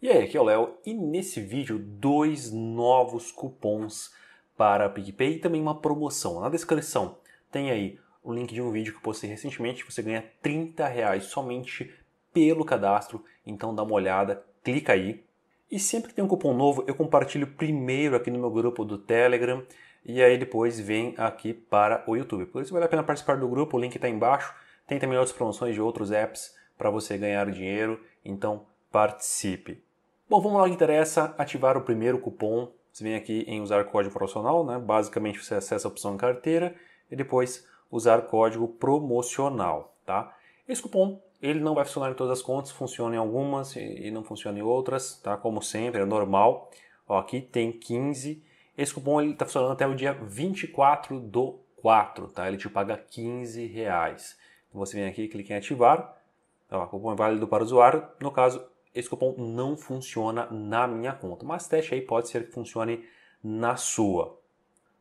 E aí, aqui é o Léo e nesse vídeo dois novos cupons para PicPay e também uma promoção. Na descrição tem aí o link de um vídeo que eu postei recentemente, você ganha 30 reais somente pelo cadastro, então dá uma olhada, clica aí. E sempre que tem um cupom novo, eu compartilho primeiro aqui no meu grupo do Telegram e aí depois vem aqui para o YouTube. Por isso vale a pena participar do grupo, o link está embaixo. Tem também outras promoções de outros apps para você ganhar dinheiro, então participe. Bom, vamos lá que interessa, ativar o primeiro cupom. Você vem aqui em usar código promocional né? Basicamente você acessa a opção carteira e depois usar código promocional, tá? Esse cupom ele não vai funcionar em todas as contas, funciona em algumas e não funciona em outras, tá? Como sempre, é normal. Ó, aqui tem 15. Esse cupom ele tá funcionando até o dia 24 do 4, tá? Ele te paga 15 reais. Então, você vem aqui, clica em ativar. Ó, cupom é válido para o usuário. No caso, esse cupom não funciona na minha conta, mas teste aí pode ser que funcione na sua.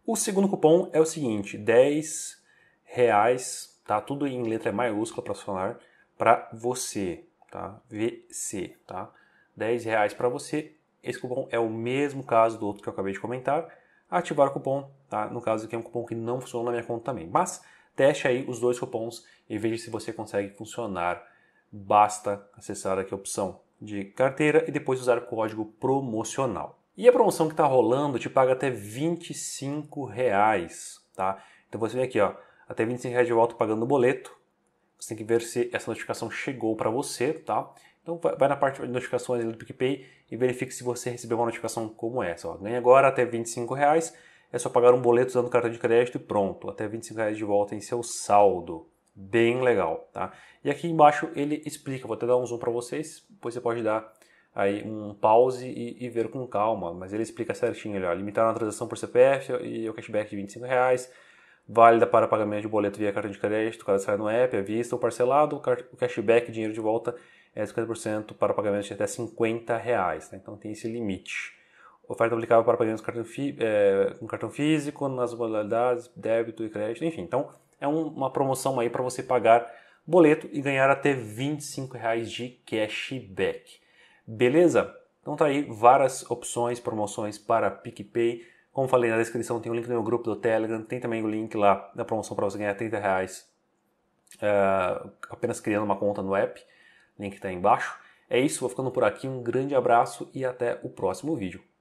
O segundo cupom é o seguinte, 10 reais, tá? Tudo em letra maiúscula para funcionar para você, tá? VC, tá? 10 reais para você. Esse cupom é o mesmo caso do outro que eu acabei de comentar. Ativar o cupom, tá? No caso aqui é um cupom que não funciona na minha conta também, mas teste aí os dois cupons e veja se você consegue funcionar. Basta acessar aqui a opção de carteira e depois usar o código promocional. E a promoção que está rolando te paga até 25 reais, tá? Então você vem aqui, ó, até 25 reais de volta pagando o boleto. Você tem que ver se essa notificação chegou para você, tá? Então vai na parte de notificações do PicPay e verifique se você recebeu uma notificação como essa. Ó. Ganha agora até 25 reais, é só pagar um boleto usando cartão de crédito e pronto. Até 25 reais de volta em seu saldo bem legal, tá? E aqui embaixo ele explica, vou até dar um zoom para vocês, depois você pode dar aí um pause e, e ver com calma, mas ele explica certinho, ele, ó, limitar a transação por CPF e o cashback de 25 reais, válida para pagamento de boleto via cartão de crédito, cadastrado no app, à vista ou parcelado, o cashback, dinheiro de volta, é 50% para pagamentos de até 50 reais. Tá? Então tem esse limite. Oferta aplicável para pagamentos com cartão, é, com cartão físico, nas modalidades débito e crédito, enfim. Então, é um, uma promoção aí para você pagar boleto e ganhar até 25 reais de cashback. Beleza? Então tá aí várias opções, promoções para PicPay. Como falei na descrição, tem o um link no meu grupo do Telegram, tem também o link lá da promoção para você ganhar 30 reais uh, apenas criando uma conta no app. Link está aí embaixo. É isso, vou ficando por aqui. Um grande abraço e até o próximo vídeo.